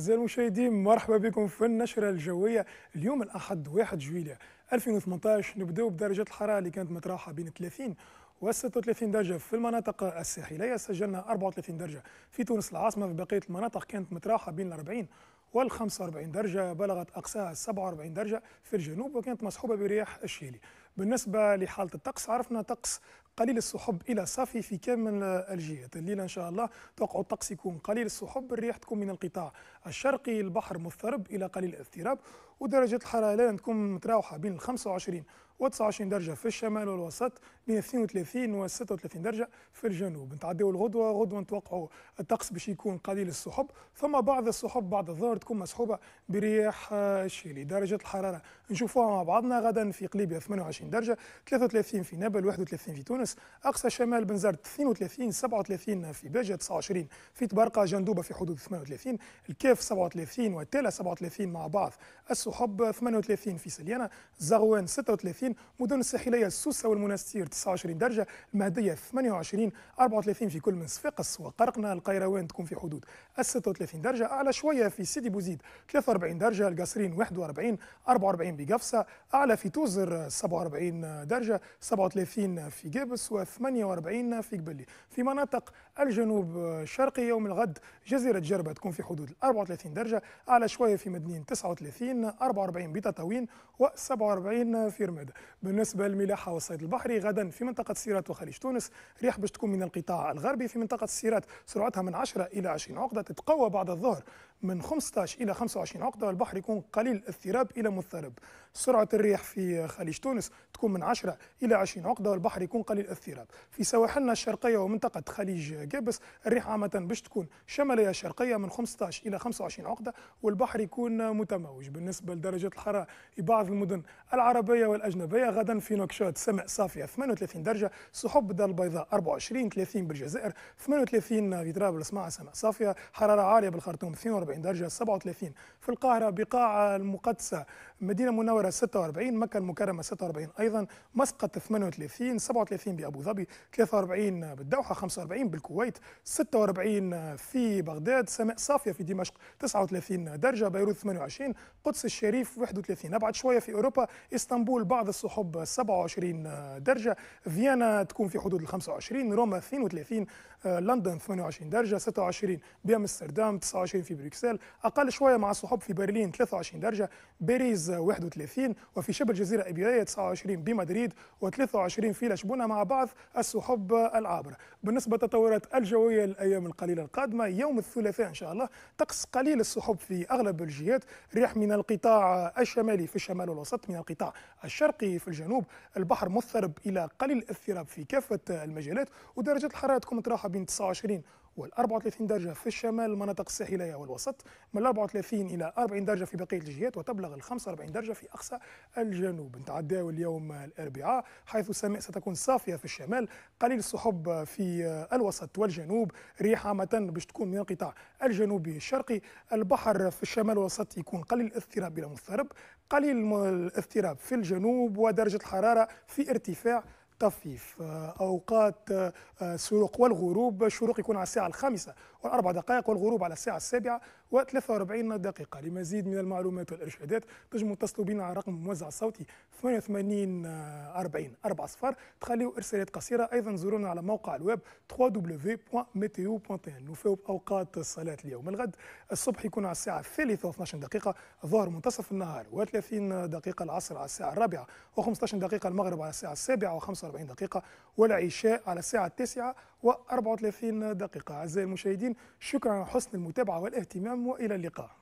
أعزائي المشاهدين مرحبا بكم في النشرة الجوية اليوم الأحد 1 جويليا 2018 نبدأ بدرجة الحرارة اللي كانت متراوحة بين 30 و 36 درجة في المناطق الساحلية سجلنا 34 درجة في تونس العاصمة في بقية المناطق كانت متراوحة بين 40 وال 45 درجة بلغت أقصاها 47 درجة في الجنوب وكانت مصحوبة برياح الشيلي بالنسبة لحالة الطقس عرفنا طقس قليل السحب الى صافي في كامل الجهات الليله ان شاء الله توقع الطقس يكون قليل السحب الرياح تكون من القطاع الشرقي البحر مضطرب الى قليل الاضطراب ودرجة الحرارة الآن تكون متراوحة بين 25 و 29 درجة في الشمال والوسط بين 32 و 36 درجة في الجنوب نتعداو الغدوة غدوة نتوقعوا الطقس باش يكون قليل السحب ثم بعض السحب بعد الظهر تكون مسحوبة برياح الشيلي درجة الحرارة نشوفوها مع بعضنا غدا في قليبيا 28 درجة 33 في نابل 31 في تونس أقصى شمال بنزرت 32 37 في باجة 29 في تبرقة جندوبة في حدود 38 الكاف 37 وتالا 37 مع بعض السحب صحاب 38 في سليانه زغوان 36 مدن الساحليه السوسه والمنستير 29 درجه المهديه 28 34 في كل من صفاقس وقرقنه القيروان تكون في حدود ال 36 درجه اعلى شويه في سيدي بوزيد 43 درجه القصرين 41 44 بقفصه اعلى في توزر 47 درجه 37 في جبس و48 في قبلي في مناطق الجنوب الشرقي يوم الغد جزيره جربه تكون في حدود 34 درجه اعلى شويه في مدنين 39 44 بتطاوين و47 في رمادة بالنسبة للملاحة والصيد البحري غدا في منطقة السيرات وخليج تونس ريح باش تكون من القطاع الغربي في منطقة السيرات سرعتها من 10 إلى 20 عقدة تتقوى بعد الظهر من 15 إلى 25 عقدة والبحر يكون قليل الاضطراب إلى مضطرب سرعة الريح في خليج تونس تكون من 10 إلى 20 عقدة والبحر يكون قليل الاضطراب في سواحلنا الشرقية ومنطقة خليج جابس الريح عامة باش تكون شمالية شرقية من 15 إلى 25 عقدة والبحر يكون متموج بالنسبة بالنسبة لدرجة الحرارة في بعض المدن العربية والأجنبية غدا في نوكشوت سماء صافية 38 درجة سحب الدار البيضاء 24 30 بالجزائر 38 في طرابلس مع سماء صافية حرارة عالية بالخرطوم 42 درجة 37 في القاهرة بقاع المقدسة مدينة منورة 46 مكة المكرمة 46 أيضا مسقط 38 37 بأبو ظبي 43 بالدوحة 45 بالكويت 46 في بغداد سماء صافية في دمشق 39 درجة بيروت 28 قدس الشريف 31 ابعد شويه في اوروبا اسطنبول بعض السحب 27 درجه فيينا تكون في حدود ال 25 روما 32 لندن 28 درجه 26 بامستردام 29 في بروكسل اقل شويه مع الصحاب في برلين 23 درجه باريس 31 وفي شبه الجزيره الايبيريه 29 بمدريد و23 في لشبونه مع بعض السحب العابره بالنسبه للتطورات الجويه الايام القليله القادمه يوم الثلاثاء ان شاء الله طقس قليل السحب في اغلب الجهات رياح من القطاع الشمالي في الشمال والوسط من القطاع الشرقي في الجنوب البحر مضطرب الى قليل الاضطراب في كافه المجالات ودرجات الحراره تكون متراوحه بين 29 وال 34 درجة في الشمال المناطق الساحلية والوسط من 34 إلى 40 درجة في بقية الجهات وتبلغ ال 45 درجة في أقصى الجنوب نتعداو اليوم الأربعاء حيث السماء ستكون صافية في الشمال قليل السحب في الوسط والجنوب ريح عامة باش تكون من القطاع الجنوبي الشرقي البحر في الشمال والوسط يكون قليل الاضطراب إلى مضطرب قليل الاضطراب في الجنوب ودرجة الحرارة في ارتفاع تطفيف اوقات آه، سروق والغروب الشروق يكون على الساعه الخامسه والاربع دقائق والغروب على الساعه السابعه و43 دقيقه لمزيد من المعلومات والارشادات تنجموا تصلوا بنا على رقم الموزع الصوتي 88 40 4 صفر تخليوا ارسالات قصيره ايضا زورونا على موقع الويب www.meteo.tn نفاوب اوقات الصلاه اليوم الغد الصبح يكون على الساعه الثالثه و12 دقيقه ظهر منتصف النهار و30 دقيقه العصر على الساعه الرابعه و15 دقيقه المغرب على الساعه السابعه و45 45 دقيقة والعشاء على الساعة 9 و 34 دقيقة أعزائي المشاهدين شكرا على حسن المتابعة والاهتمام وإلى اللقاء